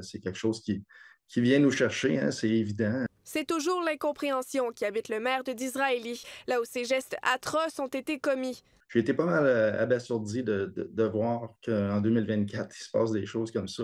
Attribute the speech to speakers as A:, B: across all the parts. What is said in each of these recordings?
A: C'est quelque chose qui, qui vient nous chercher, hein, c'est évident.
B: C'est toujours l'incompréhension qui habite le maire de Disraeli, là où ces gestes atroces ont été commis.
A: J'ai été pas mal euh, abasourdi de, de, de voir qu'en 2024, il se passe des choses comme ça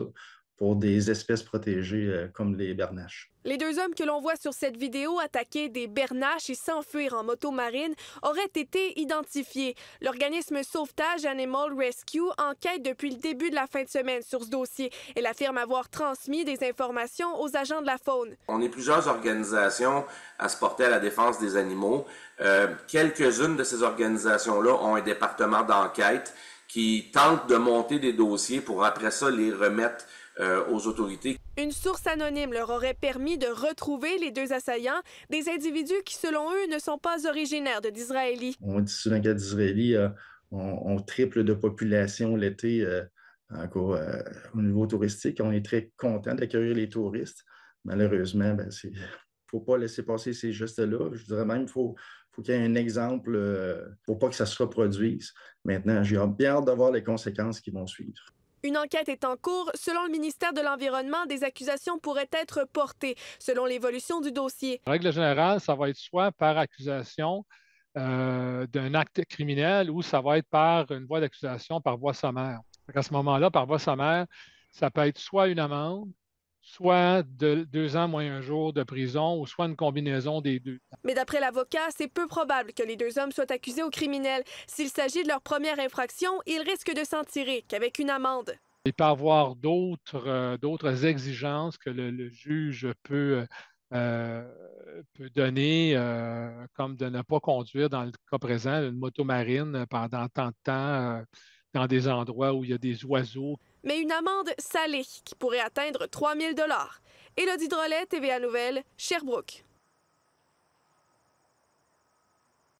A: pour des espèces protégées euh, comme les bernaches.
B: Les deux hommes que l'on voit sur cette vidéo attaquer des bernaches et s'enfuir en moto marine auraient été identifiés. L'organisme Sauvetage Animal Rescue enquête depuis le début de la fin de semaine sur ce dossier. Elle affirme avoir transmis des informations aux agents de la faune.
C: On est plusieurs organisations à se porter à la défense des animaux. Euh, quelques-unes de ces organisations-là ont un département d'enquête qui tente de monter des dossiers pour après ça les remettre euh, aux autorités.
B: Une source anonyme leur aurait permis de retrouver les deux assaillants, des individus qui, selon eux, ne sont pas originaires de
A: On dit souvent qu'à euh, on, on, triple de population l'été euh, encore au niveau touristique. On est très content d'accueillir les touristes. Malheureusement, ben, c'est faut pas laisser passer ces gestes-là. Je dirais même qu'il faut, qu'il y ait un exemple pour pas que ça se reproduise. Maintenant, j'ai bien hâte d'avoir les conséquences qui vont suivre.
B: Une enquête est en cours. Selon le ministère de l'Environnement, des accusations pourraient être portées selon l'évolution du dossier.
D: En règle générale, ça va être soit par accusation euh, d'un acte criminel ou ça va être par une voie d'accusation par voie sommaire. À ce moment-là, par voie sommaire, ça peut être soit une amende, soit de deux ans moins un jour de prison ou soit une combinaison des deux.
B: Mais d'après l'avocat, c'est peu probable que les deux hommes soient accusés au criminel. S'il s'agit de leur première infraction, ils risquent de s'en tirer qu'avec une amende.
D: Il peut y avoir euh, d'autres exigences que le, juge peut, euh, donner, euh, comme de ne pas conduire, dans le cas présent, une moto marine pendant tant de temps dans des endroits où il y a des oiseaux
B: mais une amende salée qui pourrait atteindre 3 000 Élodie Drolet, TVA Nouvelle, Sherbrooke.